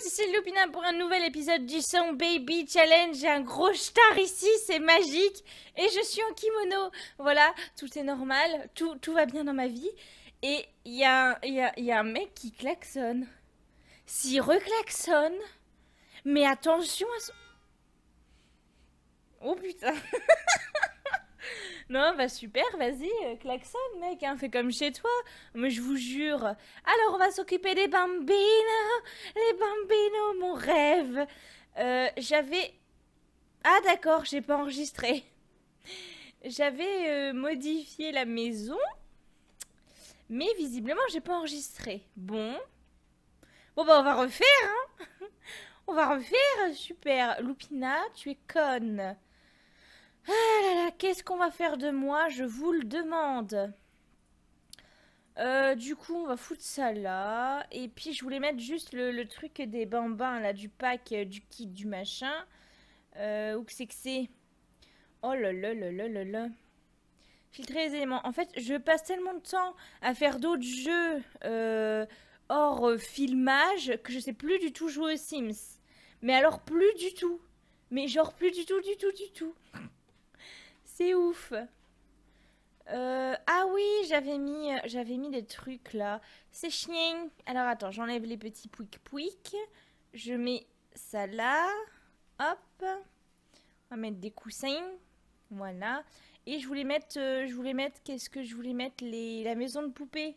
suis ici Lupina pour un nouvel épisode du Song Baby Challenge. J'ai un gros star ici, c'est magique. Et je suis en kimono. Voilà, tout est normal, tout, va bien dans ma vie. Et il y, a, y, y a un mec qui klaxonne. S'il reclaxonne, mais attention à son... Oh putain Non, bah super, vas-y, euh, klaxon, mec, hein, fais comme chez toi. Mais je vous jure. Alors, on va s'occuper des bambines. Les bambino, oh, mon rêve. Euh, j'avais. Ah, d'accord, j'ai pas enregistré. J'avais euh, modifié la maison. Mais visiblement, j'ai pas enregistré. Bon. Bon, bah, on va refaire, hein. On va refaire, super. Lupina, tu es conne. Ah là là, qu'est-ce qu'on va faire de moi Je vous le demande. Euh, du coup, on va foutre ça là. Et puis, je voulais mettre juste le, truc des bambins, là, du pack, euh, du kit, du machin. Euh, que c'est que c'est Oh là là là là là là. Filtrer les éléments. En fait, je passe tellement de temps à faire d'autres jeux euh, hors filmage que je sais plus du tout jouer aux Sims. Mais alors, plus du tout. Mais genre, plus du tout, du tout, du tout. C'est ouf. Euh, ah oui, j'avais mis, euh, j'avais mis des trucs là. C'est chien. Alors attends, j'enlève les petits pouic pouic. Je mets ça là. Hop. On va mettre des coussins. Voilà. Et je voulais mettre, euh, je voulais mettre, qu'est-ce que je voulais mettre les, la maison de poupée.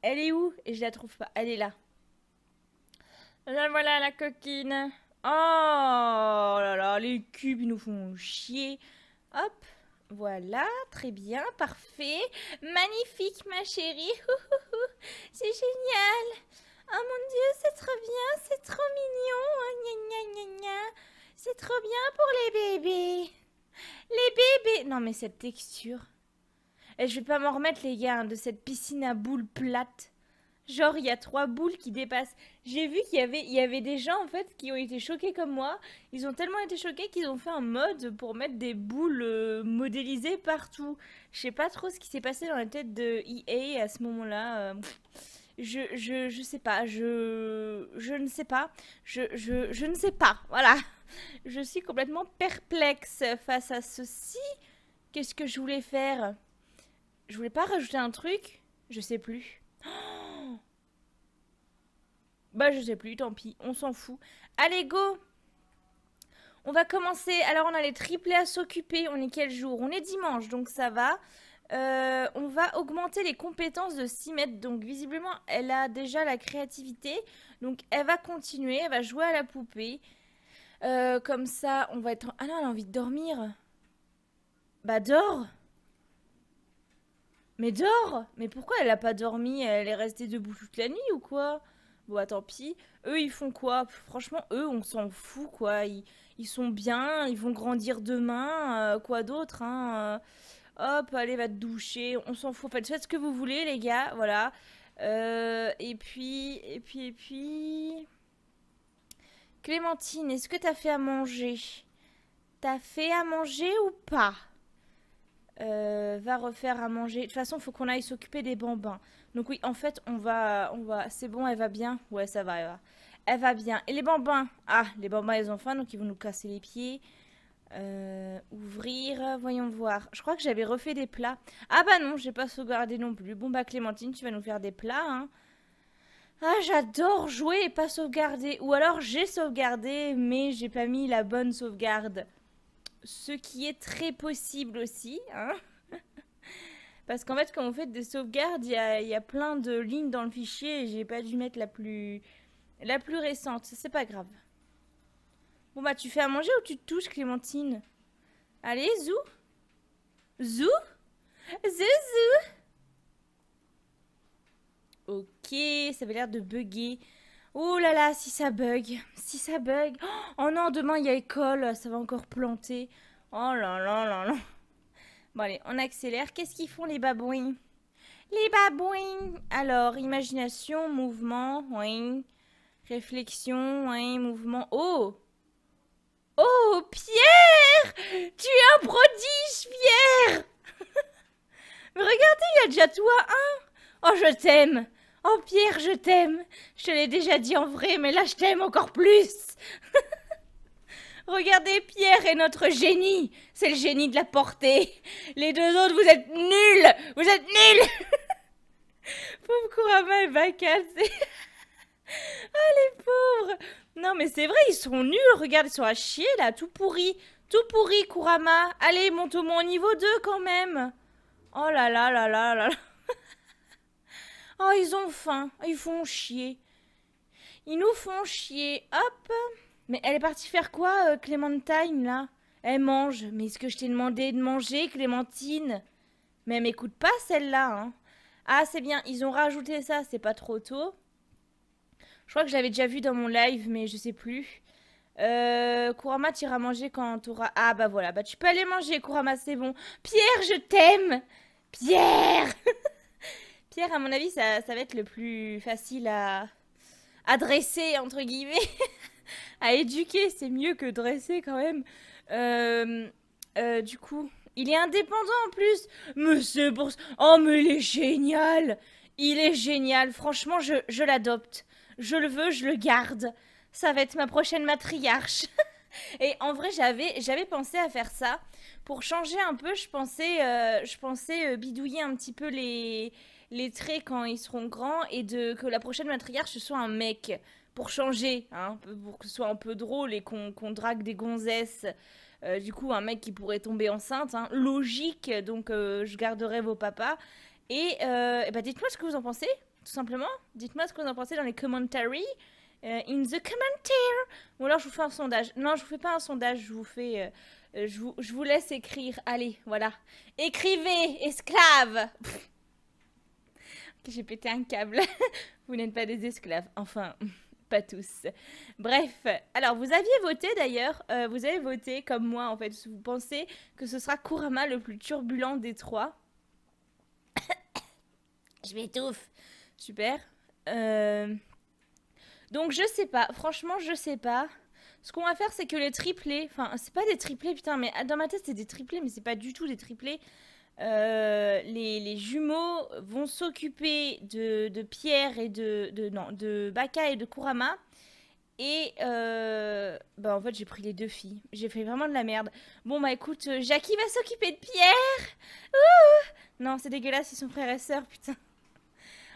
Elle est où Et je la trouve pas. Elle est là. Là voilà la coquine. Oh là là, les cubes ils nous font chier. Hop. Voilà, très bien, parfait. Magnifique, ma chérie. C'est génial. Oh mon dieu, c'est trop bien, c'est trop mignon. Oh, c'est trop bien pour les bébés. Les bébés. Non, mais cette texture. Et eh, je vais pas m'en remettre, les gars, hein, de cette piscine à boules plate. Genre, il y a trois boules qui dépassent. J'ai vu qu'il y avait, y avait des gens en fait qui ont été choqués comme moi. Ils ont tellement été choqués qu'ils ont fait un mode pour mettre des boules euh, modélisées partout. Je sais pas trop ce qui s'est passé dans la tête de EA à ce moment-là. Euh. je, je, sais pas. Je, ne sais pas. Je, je ne sais pas. Voilà. Je suis complètement perplexe face à ceci. Qu'est-ce que je voulais faire Je voulais pas rajouter un truc Je sais plus. Bah je sais plus, tant pis, on s'en fout. Allez go On va commencer, alors on a les triplés à s'occuper, on est quel jour On est dimanche donc ça va. Euh, on va augmenter les compétences de 6 mètres. donc visiblement elle a déjà la créativité, donc elle va continuer, elle va jouer à la poupée. Euh, comme ça on va être... Ah non elle a envie de dormir Bah dors Mais dors Mais pourquoi elle n'a pas dormi Elle est restée debout toute la nuit ou quoi bon bah, tant pis. Eux, ils font quoi Franchement, eux, on s'en fout, quoi. Ils, sont bien, ils vont grandir demain, euh, quoi d'autre, hein euh. Hop, allez, va te doucher, on s'en fout. Faites ce que vous voulez, les gars, voilà. Euh, et puis, et puis, et puis... Clémentine, est-ce que t'as fait à manger T'as fait à manger ou pas Va refaire à manger. De toute façon, faut qu'on aille s'occuper des bambins. Donc oui, en fait, on va, on va, c'est bon, elle va bien. Ouais, ça va, elle va. Elle va bien. Et les bambins Ah, les bambins, ils ont faim, donc ils vont nous casser les pieds. Euh, ouvrir, voyons voir. Je crois que j'avais refait des plats. Ah bah non, j'ai pas sauvegardé non plus. Bon bah Clémentine, tu vas nous faire des plats, hein. Ah, j'adore jouer et pas sauvegarder. Ou alors j'ai sauvegardé, mais j'ai pas mis la bonne sauvegarde. Ce qui est très possible aussi, hein. Parce qu'en fait, quand on fait des sauvegardes, il y a, plein de lignes dans le fichier et j'ai pas dû mettre la plus, la plus récente. C'est pas grave. Bon bah, tu fais à manger ou tu te touches, Clémentine Allez, zou Zou Zouzou Ok, ça avait l'air de bugger. Oh là là, si ça bug, si ça bug. Oh, oh non, demain il y a école, ça va encore planter. Oh là là là là. Bon, allez, on accélère. Qu'est-ce qu'ils font les babouins Les babouins Alors, imagination, mouvement, oui. Réflexion, oui, mouvement. Oh Oh, Pierre Tu es un prodige, Pierre Mais regardez, il y a déjà toi, hein Oh, je t'aime Oh, Pierre, je t'aime Je te l'ai déjà dit en vrai, mais là, je t'aime encore plus Regardez, Pierre est notre génie. C'est le génie de la portée. Les deux autres, vous êtes nuls. Vous êtes nuls. Pauvre Kurama et Bacal. ah, les pauvres. Non, mais c'est vrai, ils sont nuls. Regarde, ils sont à chier là, tout pourri. Tout pourri, Kurama. Allez, monte au moins au niveau 2 quand même. Oh là là là là là. là. oh, ils ont faim. Ils font chier. Ils nous font chier. Hop. Mais elle est partie faire quoi, euh, Clémentine, là Elle mange. Mais est-ce que je t'ai demandé de manger, Clémentine Mais elle m'écoute pas, celle-là. Hein. Ah, c'est bien, ils ont rajouté ça, c'est pas trop tôt. Je crois que je l'avais déjà vu dans mon live, mais je sais plus. Euh, Kurama, tu iras manger quand tu auras... Ah, bah voilà, bah tu peux aller manger, Kurama, c'est bon. Pierre, je t'aime Pierre Pierre, à mon avis, ça, ça va être le plus facile à adresser, entre guillemets. à éduquer, c'est mieux que dresser quand même. Euh, euh, du coup, il est indépendant en plus. Monsieur pour Oh, mais il est génial. Il est génial. Franchement, je, l'adopte. Je le veux, je le garde. Ça va être ma prochaine matriarche. Et en vrai, j'avais, pensé à faire ça. Pour changer un peu, je pensais, euh, je pensais bidouiller un petit peu les, les traits quand ils seront grands et de, que la prochaine matriarche soit un mec pour changer, hein, pour que ce soit un peu drôle et qu'on drague des gonzesses. Euh, du coup, un mec qui pourrait tomber enceinte, hein. logique, donc euh, je garderai vos papas. Et, bah, dites-moi ce que vous en pensez, tout simplement. Dites-moi ce que vous en pensez dans les commentaries, in the commentaire. Ou alors je vous fais un sondage. Non, je vous fais pas un sondage, je vous fais... je, vous, je vous laisse écrire, allez, voilà. Écrivez, esclaves J'ai pété un câble. vous n'êtes pas des esclaves. Enfin tous. Bref, alors vous aviez voté d'ailleurs, euh, vous avez voté comme moi en fait, vous pensez que ce sera Kurama le plus turbulent des trois. Je m'étouffe. Super. Euh, donc je sais pas, franchement je sais pas. Ce qu'on va faire c'est que les triplés, enfin c'est pas des triplés putain mais ah, dans ma tête c'est des triplés mais c'est pas du tout des triplés. Euh, les, jumeaux vont s'occuper de, Pierre et de, de, non, de Baka et de Kurama. Et euh, bah en fait j'ai pris les deux filles. J'ai fait vraiment de la merde. Bon bah écoute, euh, Jackie va s'occuper de Pierre. Ouh non c'est dégueulasse, c'est son frère et sœur putain.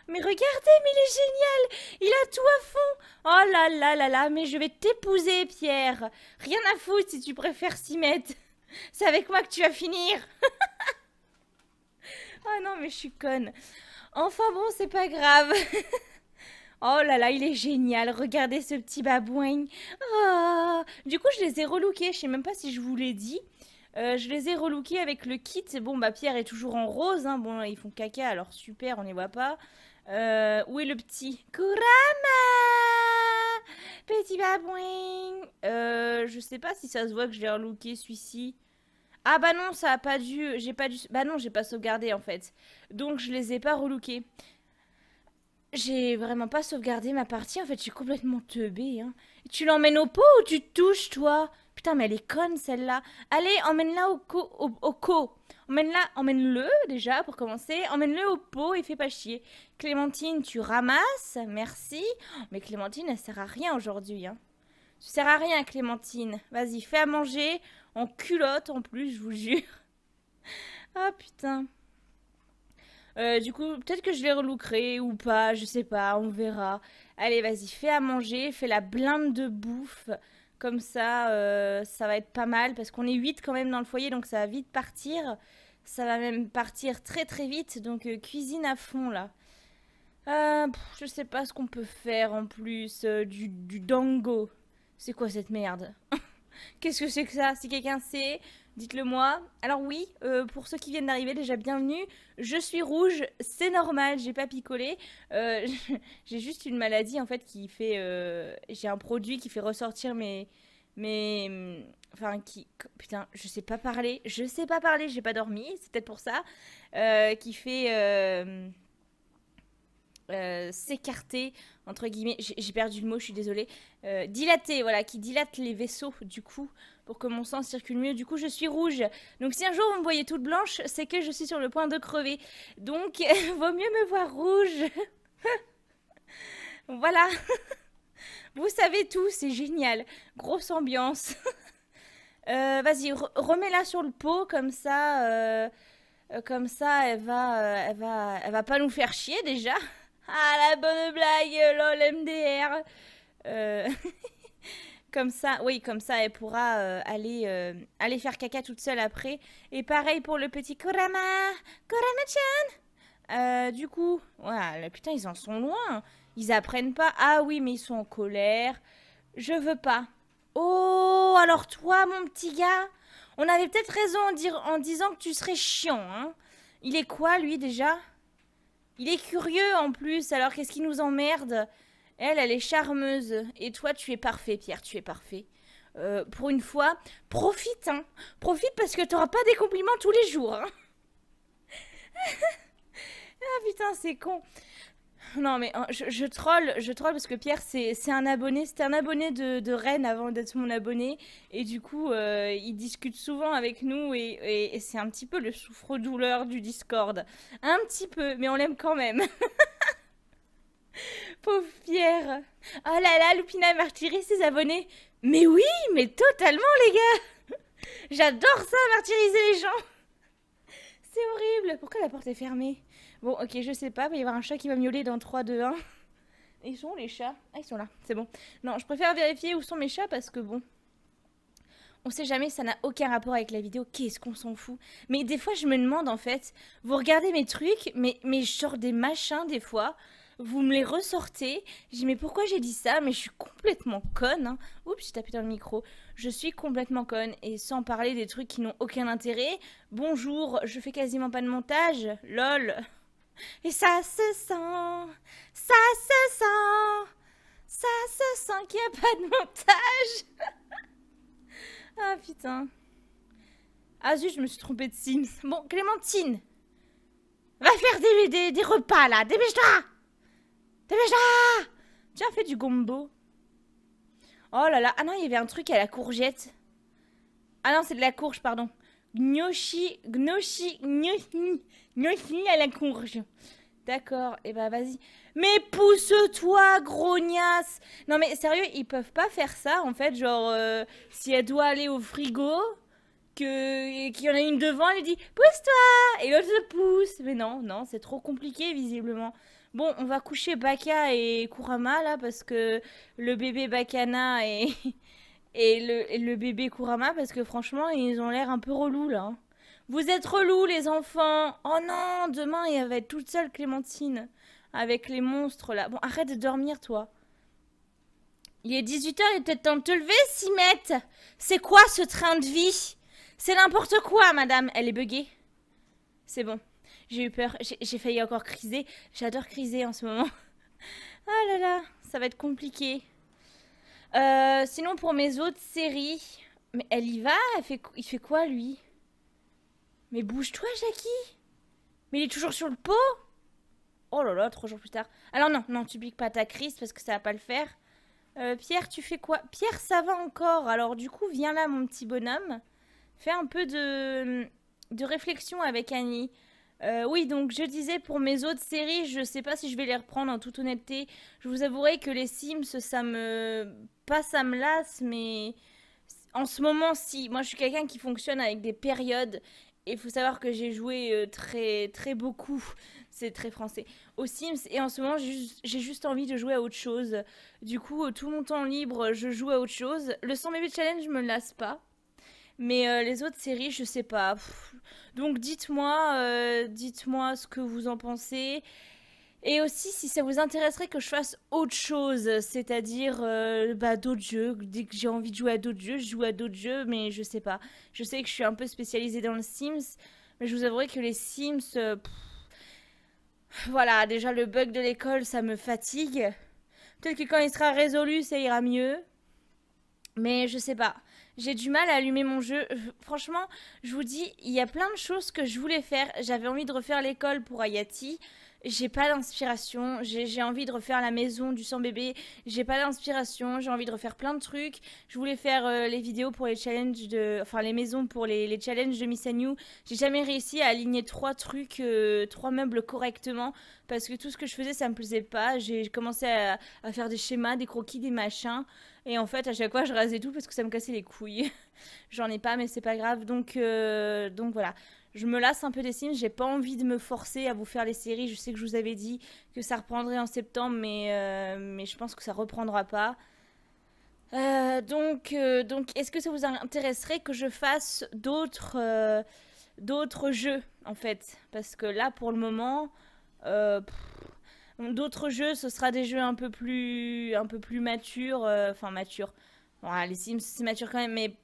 Mais regardez, mais il est génial Il a tout à fond Oh là là là là, mais je vais t'épouser, Pierre Rien à foutre si tu préfères s'y mettre C'est avec moi que tu vas finir Oh non, mais je suis conne. Enfin bon, c'est pas grave. oh là là, il est génial. Regardez ce petit babouin. Ah. Du coup, je les ai relookés. Je sais même pas si je vous l'ai dit. Euh, je les ai relookés avec le kit. Bon, bah Pierre est toujours en rose. Hein. Bon, ils font caca, alors super, on les voit pas. Euh, où est le petit Kurama Petit babouin euh, Je sais pas si ça se voit que je l'ai relooké celui-ci. Ah bah non, ça a pas dû. J'ai pas dû. Bah non, j'ai pas sauvegardé en fait. Donc je les ai pas relookés. J'ai vraiment pas sauvegardé ma partie. En fait, je suis complètement teubée. Hein. Tu l'emmènes au pot ou tu touches, toi Putain, mais elle est conne celle-là. Allez, emmène-la au co. Au, au co. Emmène-la, emmène-le déjà pour commencer. Emmène-le au pot et fais pas chier. Clémentine, tu ramasses. Merci. Mais Clémentine, elle sert à rien aujourd'hui. Hein. Tu sers à rien, Clémentine. Vas-y, fais à manger. En culotte en plus, je vous jure. ah putain. Euh, du coup, peut-être que je vais reloucrer ou pas, je sais pas, on verra. Allez, vas-y, fais à manger, fais la blinde de bouffe. Comme ça, euh, ça va être pas mal parce qu'on est 8 quand même dans le foyer, donc ça va vite partir. Ça va même partir très très vite, donc euh, cuisine à fond là. Euh, je sais pas ce qu'on peut faire en plus du, du dango. C'est quoi cette merde Qu'est-ce que c'est que ça Si quelqu'un sait, dites-le moi. Alors oui, euh, pour ceux qui viennent d'arriver, déjà bienvenue. Je suis rouge, c'est normal, j'ai pas picolé. Euh, j'ai juste une maladie en fait qui fait... Euh, j'ai un produit qui fait ressortir mes... mes enfin, qui... Putain, je sais pas parler. Je sais pas parler, j'ai pas dormi, c'est peut-être pour ça. qui fait euh, s'écarter, entre guillemets, j'ai perdu le mot, je suis désolée, euh, dilater, voilà, qui dilate les vaisseaux du coup, pour que mon sang circule mieux. Du coup, je suis rouge. Donc si un jour vous me voyez toute blanche, c'est que je suis sur le point de crever. Donc, vaut mieux me voir rouge. voilà. vous savez tout, c'est génial. Grosse ambiance. Euh, vas-y, remets-la sur le pot, comme ça, comme ça, elle va, elle va, elle va pas nous faire chier déjà. Ah, la bonne blague, lol, MDR. Euh, comme ça, oui, comme ça, elle pourra euh, aller, euh, aller faire caca toute seule après. Et pareil pour le petit Kurama. Kurama-chan Du coup, voilà, putain, ils en sont loin. Ils apprennent pas. Ah oui, mais ils sont en colère. Je veux pas. Oh, alors toi, mon petit gars, on avait peut-être raison en, en disant que tu serais chiant. Hein. Il est quoi, lui, déjà il est curieux en plus, alors qu'est-ce qui nous emmerde Elle, elle est charmeuse. Et toi, tu es parfait, Pierre, tu es parfait. Euh, pour une fois, profite, hein. Profite parce que t'auras pas des compliments tous les jours, hein. ah putain, c'est con non mais hein, je, troll, je troll parce que Pierre c'est un abonné, c'était un abonné de, Rennes avant d'être mon abonné et du coup euh, il discute souvent avec nous et, c'est un petit peu le souffre-douleur du Discord, un petit peu, mais on l'aime quand même. Pauvre Pierre. Oh là là, Lupina m'a retiré ses abonnés. Mais oui, mais totalement les gars. J'adore ça, martyriser les gens. C'est horrible. Pourquoi la porte est fermée Bon, ok, je sais pas, il va y avoir un chat qui va miauler dans 3, 2, 1. Ils sont les chats Ah, ils sont là, c'est bon. Non, je préfère vérifier où sont mes chats parce que bon. On sait jamais, ça n'a aucun rapport avec la vidéo, qu'est-ce qu'on s'en fout. Mais des fois, je me demande en fait, vous regardez mes trucs, mais, mais sors des machins des fois, vous me les ressortez. Je dis, mais pourquoi j'ai dit ça Mais je suis complètement conne. Hein. Oups, j'ai tapé dans le micro. Je suis complètement conne. Et sans parler des trucs qui n'ont aucun intérêt. Bonjour, je fais quasiment pas de montage. Lol. Et ça se sent, ça se sent, ça se sent qu'il n'y a pas de montage. ah putain. Ah zut, je me suis trompée de Sims. Bon, Clémentine, va faire des, des, repas là, dépêche-toi Dépêche-toi Tiens, fais du gombo. Oh là là, ah non, il y avait un truc à la courgette. Ah non, c'est de la courge, pardon. Gnocchi, gnocchi, gnocchi, gnocchi à la courge. D'accord, et eh bah ben, vas-y. Mais pousse-toi, grognasse Non mais sérieux, ils peuvent pas faire ça en fait, genre euh, si elle doit aller au frigo, que qu'il y en a une devant, elle dit pousse-toi et l'autre se pousse. Mais non, non, c'est trop compliqué visiblement. Bon, on va coucher Baka et Kurama là parce que le bébé Bakana est et le, bébé Kurama parce que franchement, ils ont l'air un peu relous là. Hein. Vous êtes relous les enfants Oh non, demain, il va être toute seule Clémentine avec les monstres là. Bon, arrête de dormir toi. Il est 18h, il est peut-être temps de te lever, Simette C'est quoi ce train de vie C'est n'importe quoi, madame Elle est buggée C'est bon. J'ai eu peur, j'ai failli encore criser. J'adore criser en ce moment. Ah là là, ça va être compliqué. Euh, sinon, pour mes autres séries, mais elle y va Il fait quoi, lui Mais bouge-toi, Jackie Mais il est toujours sur le pot Oh là là, trois jours plus tard. Alors non, non, tu piques pas ta crise parce que ça va pas le faire. Euh, Pierre, tu fais quoi Pierre, ça va encore. Alors du coup, viens là, mon petit bonhomme. Fais un peu de, de réflexion avec Annie. Euh, oui, donc je disais pour mes autres séries, je sais pas si je vais les reprendre en toute honnêteté. Je vous avouerai que les Sims, ça me. Pas ça me lasse, mais. En ce moment, si. Moi, je suis quelqu'un qui fonctionne avec des périodes. Et il faut savoir que j'ai joué euh, très, très beaucoup. C'est très français. Aux Sims. Et en ce moment, j'ai juste, envie de jouer à autre chose. Du coup, euh, tout mon temps libre, je joue à autre chose. Le 100 Baby Challenge, je me lasse pas. Mais euh, les autres séries, je sais pas. Donc dites-moi, euh, dites-moi ce que vous en pensez. Et aussi si ça vous intéresserait que je fasse autre chose, c'est-à-dire euh, bah, d'autres jeux. Dès que j'ai envie de jouer à d'autres jeux, je joue à d'autres jeux, mais je sais pas. Je sais que je suis un peu spécialisée dans le Sims, mais je vous avouerai que les Sims... voilà, déjà le bug de l'école, ça me fatigue. Peut-être que quand il sera résolu, ça ira mieux. Mais je sais pas j'ai du mal à allumer mon jeu. Euh, franchement, je vous dis, il y a plein de choses que je voulais faire. J'avais envie de refaire l'école pour Ayati j'ai pas d'inspiration, j'ai envie de refaire la maison du sang bébé, j'ai pas d'inspiration, j'ai envie de refaire plein de trucs. Je voulais faire euh, les vidéos pour les challenges de, enfin les maisons pour les, challenges de Miss New. J'ai jamais réussi à aligner trois trucs, euh, trois meubles correctement parce que tout ce que je faisais ça me plaisait pas. J'ai commencé à, faire des schémas, des croquis, des machins. Et en fait, à chaque fois, je rasais tout parce que ça me cassait les couilles. J'en ai pas, mais c'est pas grave. Donc, euh, donc voilà je me lasse un peu des Sims, j'ai pas envie de me forcer à vous faire les séries. Je sais que je vous avais dit que ça reprendrait en septembre, mais, euh, je pense que ça reprendra pas. Euh, donc, euh, donc est-ce que ça vous intéresserait que je fasse d'autres d'autres jeux en fait Parce que là, pour le moment, d'autres jeux, ce sera des jeux un peu plus un peu plus matures, enfin matures. Bon, ah, les Sims, c'est mature quand même, mais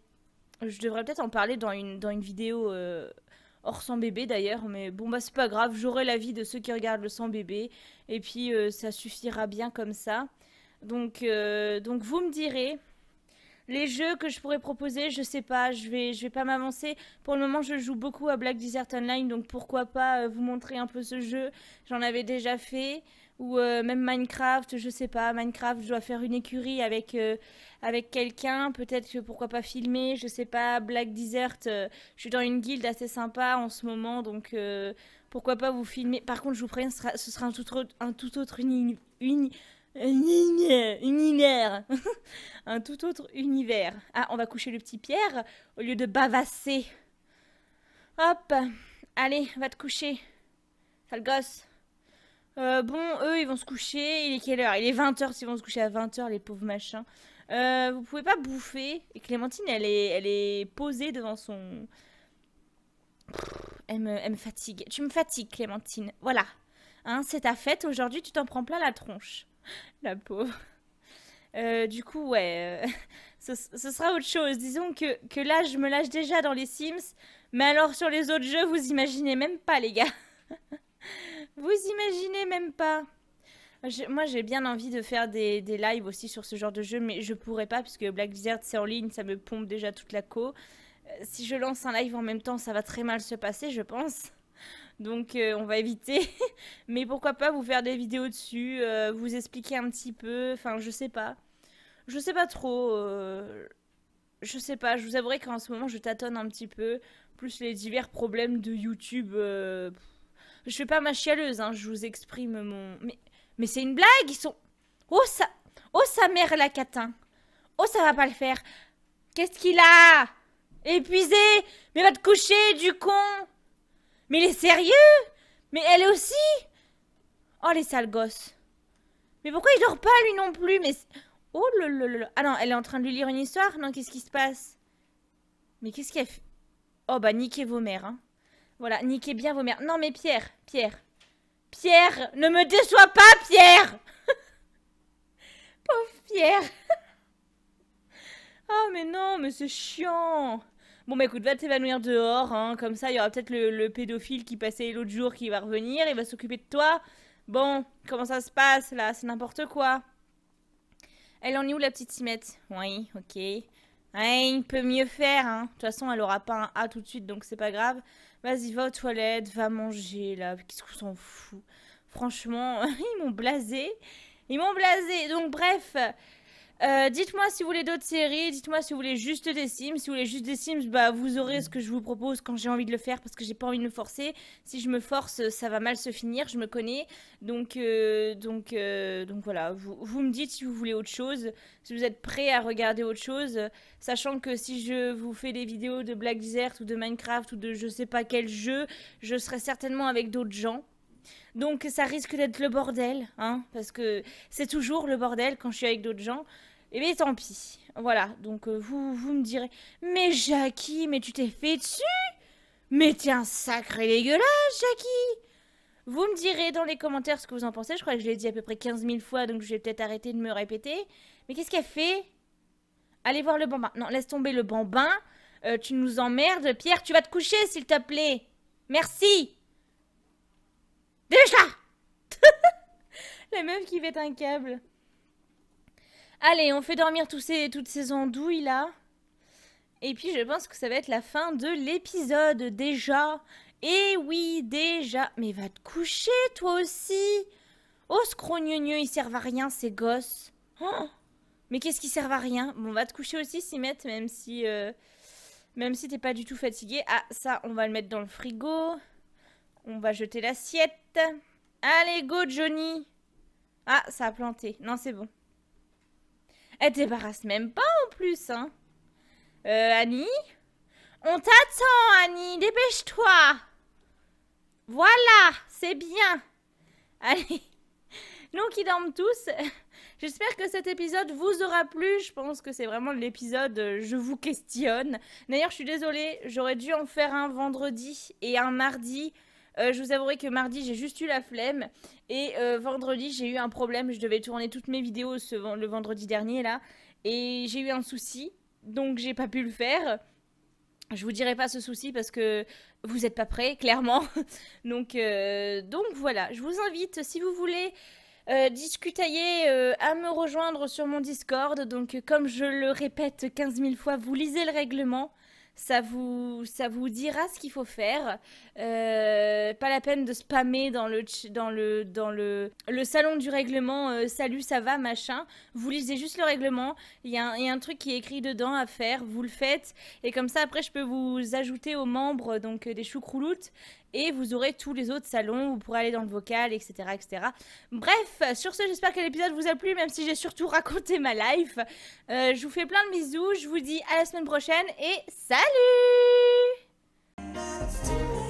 je devrais peut-être en parler dans une dans une vidéo Or sans bébé d'ailleurs, mais bon bah c'est pas grave, j'aurai l'avis de ceux qui regardent le sans bébé, et puis euh, ça suffira bien comme ça. Donc, euh, donc vous me direz. Les jeux que je pourrais proposer, je sais pas, je vais, je vais pas m'avancer. Pour le moment, je joue beaucoup à Black Desert Online, donc pourquoi pas euh, vous montrer un peu ce jeu. J'en avais déjà fait ou euh, même Minecraft, je sais pas, Minecraft, je dois faire une écurie avec, euh, avec quelqu'un, peut-être que pourquoi pas filmer, je sais pas, Black Desert, euh, je suis dans une guilde assez sympa en ce moment, donc pourquoi pas vous filmer. Par contre, je vous préviens, ce sera, un tout autre, un tout autre univers. un tout autre univers. Ah, on va coucher le petit Pierre au lieu de bavasser. Hop, allez, va te coucher. Sale gosse. Euh, bon, eux, ils vont se coucher. Il est quelle heure Il est 20h ils vont se coucher à 20h, les pauvres machins. Euh, vous pouvez pas bouffer. Et Clémentine, elle est, elle est posée devant son. Elle me, fatigue. Tu me fatigues, Clémentine. Voilà. Hein, c'est ta fête aujourd'hui, tu t'en prends plein la tronche. la pauvre. Euh, du coup, ouais, euh, ce, sera autre chose. Disons que, que là, je me lâche déjà dans les Sims, mais alors sur les autres jeux, vous imaginez même pas, les gars. Vous imaginez même pas. moi, j'ai bien envie de faire des, des, lives aussi sur ce genre de jeu, mais je pourrais pas puisque Black Desert, c'est en ligne, ça me pompe déjà toute la co. Euh, si je lance un live en même temps, ça va très mal se passer, je pense. Donc, euh, on va éviter. mais pourquoi pas vous faire des vidéos dessus, euh, vous expliquer un petit peu. Enfin, je sais pas. Je sais pas trop. je sais pas. Je vous avouerai qu'en ce moment, je tâtonne un petit peu. Plus les divers problèmes de YouTube. Je fais pas ma chialeuse, hein, je vous exprime mon... Mais, mais c'est une blague, ils sont... Oh, ça... Oh, sa mère, la catin Oh, ça va pas le faire Qu'est-ce qu'il a Épuisé Mais va te coucher, du con Mais il est sérieux Mais elle aussi Oh, les sales gosses Mais pourquoi il dort pas, lui, non plus Mais... Oh, le, le, le... Ah non, elle est en train de lui lire une histoire Non, qu'est-ce qui se passe Mais qu'est-ce qu'elle fait Oh, bah, niquez vos mères, hein voilà, niquez bien vos mères. Non mais Pierre, Pierre. Pierre, ne me déçois pas, Pierre Pauvre Pierre Ah oh, mais non, mais c'est chiant Bon bah écoute, va t'évanouir dehors, hein. comme ça il y aura peut-être le, pédophile qui passait l'autre jour qui va revenir, il va s'occuper de toi. Bon, comment ça se passe là C'est n'importe quoi. Elle en est où la petite Simette Oui, ok. il peut mieux faire, hein. De toute façon, elle aura pas un A tout de suite, donc c'est pas grave vas-y, va aux toilettes, va manger là, qu'est-ce qu'on s'en fout. Franchement, ils m'ont blasé. Ils m'ont blasé. Donc, bref, euh, dites-moi si vous voulez d'autres séries, dites-moi si vous voulez juste des Sims. Si vous voulez juste des Sims, bah, vous aurez ce que je vous propose quand j'ai envie de le faire parce que j'ai pas envie de me forcer. Si je me force, ça va mal se finir, je me connais. Donc, euh, donc, euh, donc voilà, vous, vous, me dites si vous voulez autre chose, si vous êtes prêt à regarder autre chose. Sachant que si je vous fais des vidéos de Black Desert ou de Minecraft ou de je sais pas quel jeu, je serai certainement avec d'autres gens. Donc ça risque d'être le bordel, hein, parce que c'est toujours le bordel quand je suis avec d'autres gens. Eh bien, tant pis. Voilà, donc euh, vous, vous me direz Mais Jackie, mais tu t'es fait dessus Mais t'es un sacré dégueulasse, Jackie Vous me direz dans les commentaires ce que vous en pensez. Je crois que je l'ai dit à peu près 15 000 fois, donc je vais peut-être arrêter de me répéter. Mais qu'est-ce qu'elle fait Allez voir le bambin. Non, laisse tomber le bambin. Euh, tu nous emmerdes. Pierre, tu vas te coucher, s'il te plaît. Merci. Déjà. la La meuf qui fait un câble. Allez, on fait dormir tous ces, toutes ces andouilles là. Et puis je pense que ça va être la fin de l'épisode déjà. Eh oui, déjà. Mais va te coucher toi aussi. Oh ce crogneux, il sert à rien ces gosses. Oh. mais qu'est-ce qui sert à rien Bon, va te coucher aussi, s'y même si, euh, même si t'es pas du tout fatigué. Ah, ça, on va le mettre dans le frigo. On va jeter l'assiette. Allez, go, Johnny. Ah, ça a planté. Non, c'est bon. Elle débarrasse même pas en plus, hein. Euh, Annie On t'attend, Annie, dépêche-toi Voilà, c'est bien Allez Nous qui dorment tous. J'espère que cet épisode vous aura plu. Je pense que c'est vraiment l'épisode euh, Je vous questionne. D'ailleurs, je suis désolée, j'aurais dû en faire un vendredi et un mardi. Euh, je vous avouerai que mardi, j'ai juste eu la flemme. Et euh, vendredi, j'ai eu un problème. Je devais tourner toutes mes vidéos le vendredi dernier, là. Et j'ai eu un souci. Donc, j'ai pas pu le faire. Je vous dirai pas ce souci parce que vous êtes pas prêts, clairement. donc, euh, donc, voilà. Je vous invite, si vous voulez. Euh, discutailler, à me rejoindre sur mon Discord. Donc, comme je le répète 15 000 fois, vous lisez le règlement ça vous, ça vous dira ce qu'il faut faire. Euh, pas la peine de spammer dans le, dans le, dans le, le salon du règlement euh, Salut, ça va, machin. Vous lisez juste le règlement, il y, y, a un truc qui est écrit dedans à faire, vous le faites. Et comme ça, après, je peux vous ajouter aux membres donc, euh, des choucrouloutes et vous aurez tous les autres salons, vous pourrez aller dans le vocal, etc. etc. Bref, sur ce, j'espère que l'épisode vous a plu, même si j'ai surtout raconté ma life. Euh, je vous fais plein de bisous, je vous dis à la semaine prochaine et salut